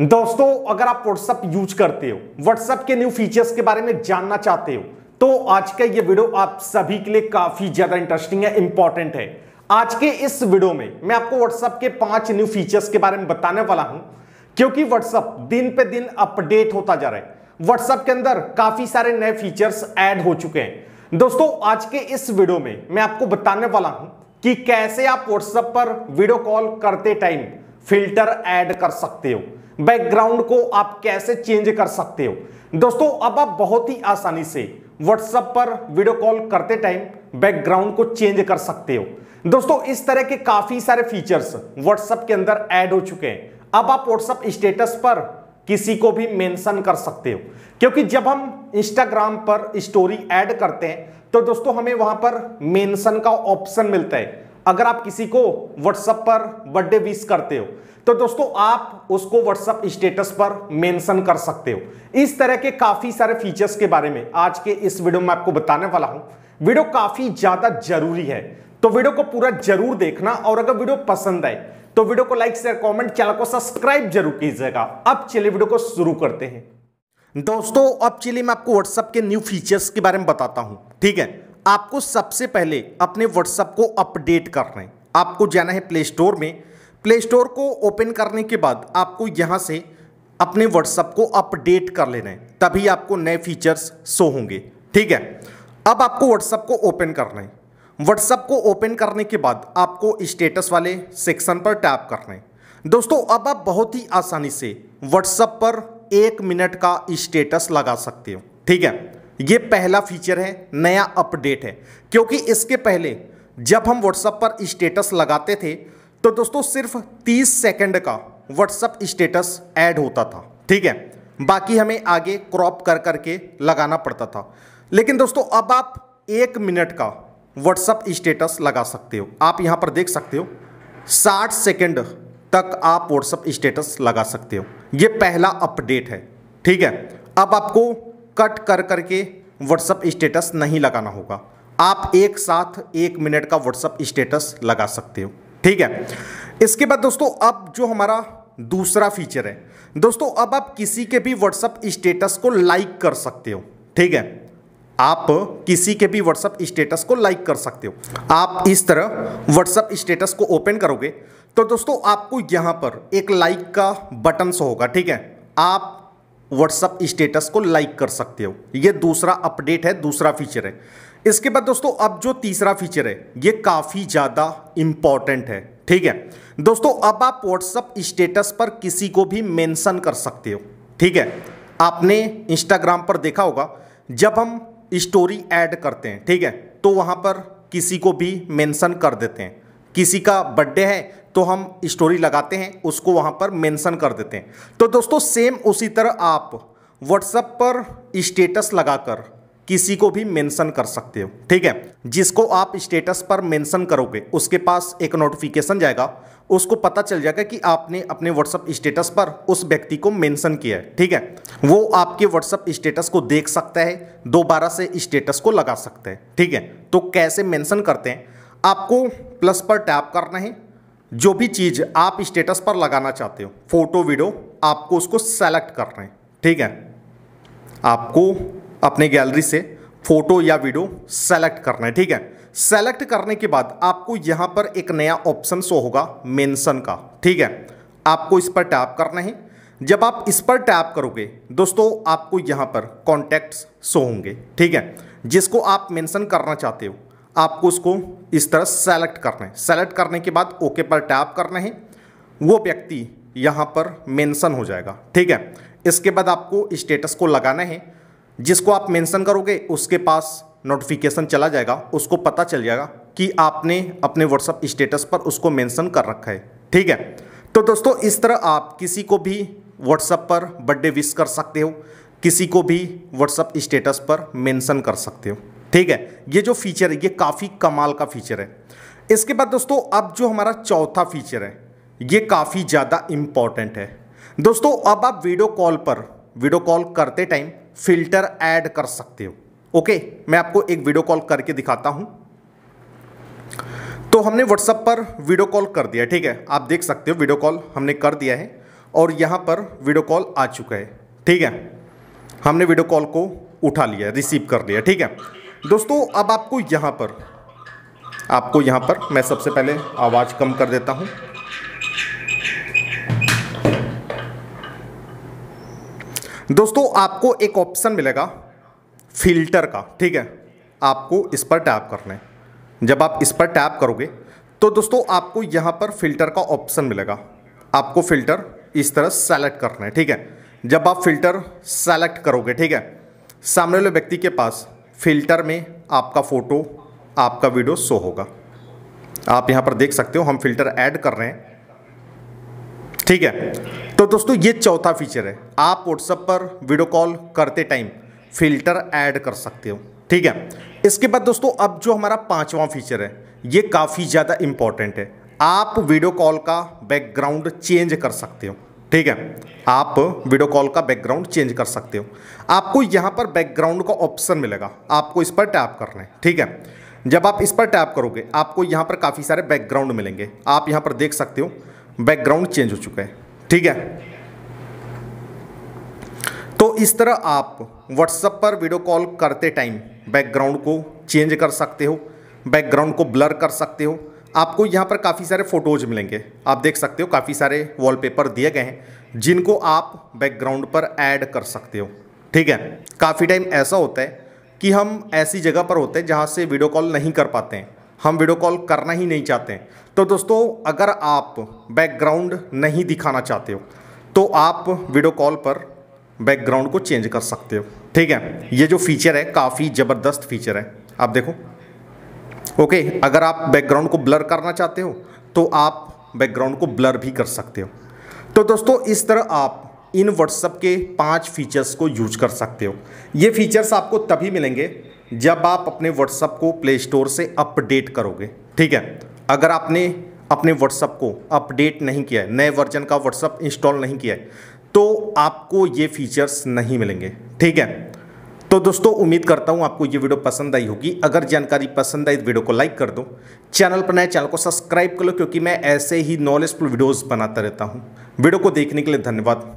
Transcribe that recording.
दोस्तों अगर आप व्हाट्सएप यूज करते हो व्हाट्सएप के न्यू फीचर्स के बारे में जानना चाहते हो तो आज का ये वीडियो आप सभी के लिए काफी ज्यादा इंटरेस्टिंग है इंपॉर्टेंट है आज के इस वीडियो में मैं आपको व्हाट्सएप के पांच न्यू फीचर्स के बारे में बताने वाला हूं क्योंकि व्हाट्सएप दिन पे दिन अपडेट होता जा रहा है व्हाट्सएप के अंदर काफी सारे नए फीचर्स एड हो चुके हैं दोस्तों आज के इस वीडियो में मैं आपको बताने वाला हूं कि कैसे आप व्हाट्सएप पर वीडियो कॉल करते टाइम फिल्टर ऐड कर सकते हो बैकग्राउंड को आप कैसे चेंज कर सकते हो दोस्तों अब आप बहुत ही आसानी से व्हाट्सएप पर वीडियो कॉल करते टाइम बैकग्राउंड को चेंज कर सकते हो दोस्तों इस तरह के काफी सारे फीचर्स व्हाट्सएप के अंदर ऐड हो चुके हैं अब आप व्हाट्सएप स्टेटस पर किसी को भी मेंशन कर सकते हो क्योंकि जब हम इंस्टाग्राम पर स्टोरी ऐड करते हैं तो दोस्तों हमें वहां पर मेंशन का ऑप्शन मिलता है अगर आप किसी को व्हाट्सएप पर बर्थडे विश करते हो तो दोस्तों आप उसको व्हाट्सएप स्टेटस पर मेंशन कर सकते हो इस तरह के काफ़ी सारे फीचर्स के बारे में आज के इस वीडियो में आपको बताने वाला हूं वीडियो काफ़ी ज़्यादा जरूरी है तो वीडियो को पूरा जरूर देखना और अगर वीडियो पसंद आए तो वीडियो को लाइक शेयर कॉमेंट चैनल को सब्सक्राइब जरूर कीजिएगा अब चलिए वीडियो को शुरू करते हैं दोस्तों अब चलिए मैं आपको व्हाट्सएप के न्यू फीचर्स के बारे में बताता हूँ ठीक है आपको सबसे पहले अपने व्हाट्सअप को अपडेट करना है आपको जाना है प्ले स्टोर में प्ले स्टोर को ओपन करने के बाद आपको यहाँ से अपने व्हाट्सअप को अपडेट कर लेना है तभी आपको नए फीचर्स शो होंगे ठीक है अब आपको व्हाट्सअप को ओपन करना है व्हाट्सअप को ओपन करने के बाद आपको स्टेटस वाले सेक्शन पर टैप करना है दोस्तों अब आप बहुत ही आसानी से व्हाट्सअप पर एक मिनट का स्टेटस लगा सकते हो ठीक है ये पहला फीचर है नया अपडेट है क्योंकि इसके पहले जब हम व्हाट्सएप पर स्टेटस लगाते थे तो दोस्तों सिर्फ 30 सेकंड का व्हाट्सएप स्टेटस ऐड होता था ठीक है बाकी हमें आगे क्रॉप कर करके लगाना पड़ता था लेकिन दोस्तों अब आप एक मिनट का व्हाट्सअप स्टेटस लगा सकते हो आप यहाँ पर देख सकते हो 60 सेकंड तक आप व्हाट्सअप स्टेटस लगा सकते हो ये पहला अपडेट है ठीक है अब आपको कट कर करके व्हाट्सअप स्टेटस नहीं लगाना होगा आप एक साथ एक मिनट का व्हाट्सअप स्टेटस लगा सकते हो ठीक है इसके बाद दोस्तों अब जो हमारा दूसरा फीचर है दोस्तों अब आप किसी के भी व्हाट्सअप स्टेटस को लाइक कर सकते हो ठीक है आप किसी के भी व्हाट्सअप स्टेटस को लाइक कर सकते हो आप इस तरह व्हाट्सअप स्टेटस को ओपन करोगे तो दोस्तों आपको यहाँ पर एक लाइक का बटन सो होगा ठीक है आप व्हाट्सअप स्टेटस को लाइक कर सकते हो ये दूसरा अपडेट है दूसरा फीचर है इसके बाद दोस्तों अब जो तीसरा फीचर है ये काफ़ी ज़्यादा इम्पॉर्टेंट है ठीक है दोस्तों अब आप व्हाट्सअप स्टेटस पर किसी को भी मेंशन कर सकते हो ठीक है आपने इंस्टाग्राम पर देखा होगा जब हम स्टोरी ऐड करते हैं ठीक है तो वहाँ पर किसी को भी मेंशन कर देते हैं किसी का बर्थडे है तो हम स्टोरी लगाते हैं उसको वहां पर मेंशन कर देते हैं तो दोस्तों सेम उसी तरह आप व्हाट्सएप पर स्टेटस लगाकर किसी को भी मेंशन कर सकते हो ठीक है जिसको आप स्टेटस पर मेंशन करोगे उसके पास एक नोटिफिकेशन जाएगा उसको पता चल जाएगा कि आपने अपने व्हाट्सअप स्टेटस पर उस व्यक्ति को मेंशन किया है ठीक है वो आपके व्हाट्सअप स्टेटस को देख सकता है दोबारा से स्टेटस को लगा सकता है ठीक है तो कैसे मेंशन करते हैं आपको प्लस पर टैप करना है जो भी चीज़ आप स्टेटस पर लगाना चाहते हो फोटो वीडियो आपको उसको सेलेक्ट करना है ठीक है आपको अपने गैलरी से फोटो या वीडियो सेलेक्ट करना है ठीक है सेलेक्ट करने के बाद आपको यहाँ पर एक नया ऑप्शन शो होगा मेंशन का ठीक है आपको इस पर टैप करना है जब आप इस पर टैप करोगे दोस्तों आपको यहाँ पर कॉन्टैक्ट्स शो होंगे ठीक है जिसको आप मेंशन करना चाहते हो आपको उसको इस तरह सेलेक्ट करना है सेलेक्ट करने के बाद ओके पर टैप करना है वो व्यक्ति यहाँ पर मेंशन हो जाएगा ठीक है इसके बाद आपको स्टेटस को लगाना है जिसको आप मेंशन करोगे उसके पास नोटिफिकेशन चला जाएगा उसको पता चल जाएगा कि आपने अपने व्हाट्सअप स्टेटस पर उसको मेंशन कर रखा है ठीक है तो दोस्तों इस तरह आप किसी को भी व्हाट्सअप पर बर्थडे विश कर सकते हो किसी को भी व्हाट्सअप स्टेटस पर मेंशन कर सकते हो ठीक है ये जो फीचर है ये काफ़ी कमाल का फीचर है इसके बाद दोस्तों अब जो हमारा चौथा फीचर है ये काफ़ी ज़्यादा इम्पॉर्टेंट है दोस्तों अब आप वीडियो कॉल पर वीडियो कॉल करते टाइम फिल्टर ऐड कर सकते हो ओके मैं आपको एक वीडियो कॉल करके दिखाता हूँ तो हमने व्हाट्सअप पर वीडियो कॉल कर दिया ठीक है आप देख सकते हो वीडियो कॉल हमने कर दिया है और यहाँ पर वीडियो कॉल आ चुका है ठीक है हमने वीडियो कॉल को उठा लिया रिसीव कर लिया ठीक है दोस्तों अब आपको यहाँ पर आपको यहाँ पर मैं सबसे पहले आवाज़ कम कर देता हूँ दोस्तों आपको एक ऑप्शन मिलेगा फिल्टर का ठीक है आपको इस पर टैप करना है जब आप इस पर टैप करोगे तो दोस्तों आपको यहाँ पर फिल्टर का ऑप्शन मिलेगा आपको फिल्टर इस तरह सेलेक्ट करना है ठीक है जब आप फिल्टर सेलेक्ट करोगे ठीक है सामने वाले व्यक्ति के पास फिल्टर में आपका फ़ोटो आपका वीडियो शो होगा आप यहाँ पर देख सकते हो हम फिल्टर ऐड कर रहे हैं ठीक है तो दोस्तों ये चौथा फीचर है आप व्हाट्सएप पर वीडियो कॉल करते टाइम फिल्टर ऐड कर सकते हो ठीक है इसके बाद दोस्तों अब जो हमारा पांचवा फीचर है ये काफ़ी ज़्यादा इम्पॉर्टेंट है आप वीडियो कॉल का बैकग्राउंड चेंज कर सकते हो ठीक है आप वीडियो कॉल का बैकग्राउंड चेंज कर सकते हो आपको यहाँ पर बैकग्राउंड का ऑप्शन मिलेगा आपको इस पर टैप करना है ठीक है जब आप इस पर टैप करोगे आपको यहाँ पर काफ़ी सारे बैकग्राउंड मिलेंगे आप यहाँ पर देख सकते हो बैकग्राउंड चेंज हो चुका है ठीक है तो इस तरह आप व्हाट्सएप पर वीडियो कॉल करते टाइम बैकग्राउंड को चेंज कर सकते हो बैकग्राउंड को ब्लर कर सकते हो आपको यहाँ पर काफ़ी सारे फ़ोटोज़ मिलेंगे आप देख सकते हो काफ़ी सारे वॉलपेपर दिए गए हैं जिनको आप बैकग्राउंड पर ऐड कर सकते हो ठीक है काफ़ी टाइम ऐसा होता है कि हम ऐसी जगह पर होते हैं जहाँ से वीडियो कॉल नहीं कर पाते हैं हम वीडियो कॉल करना ही नहीं चाहते हैं तो दोस्तों अगर आप बैकग्राउंड नहीं दिखाना चाहते हो तो आप वीडियो कॉल पर बैकग्राउंड को चेंज कर सकते हो ठीक है ये जो फीचर है काफ़ी ज़बरदस्त फीचर है आप देखो ओके अगर आप बैकग्राउंड को ब्लर करना चाहते हो तो आप बैकग्राउंड को ब्लर भी कर सकते हो तो दोस्तों इस तरह आप इन व्हाट्सअप के पांच फीचर्स को यूज कर सकते हो ये फीचर्स आपको तभी मिलेंगे जब आप अपने व्हाट्सअप को प्ले स्टोर से अपडेट करोगे ठीक है अगर आपने अपने व्हाट्सअप को अपडेट नहीं किया है नए वर्जन का व्हाट्सअप इंस्टॉल नहीं किया है तो आपको ये फीचर्स नहीं मिलेंगे ठीक है तो दोस्तों उम्मीद करता हूँ आपको ये वीडियो पसंद आई होगी अगर जानकारी पसंद आई तो वीडियो को लाइक कर दो चैनल पर नए चैनल को सब्सक्राइब कर लो क्योंकि मैं ऐसे ही नॉलेजफुल वीडियोज़ बनाता रहता हूँ वीडियो को देखने के लिए धन्यवाद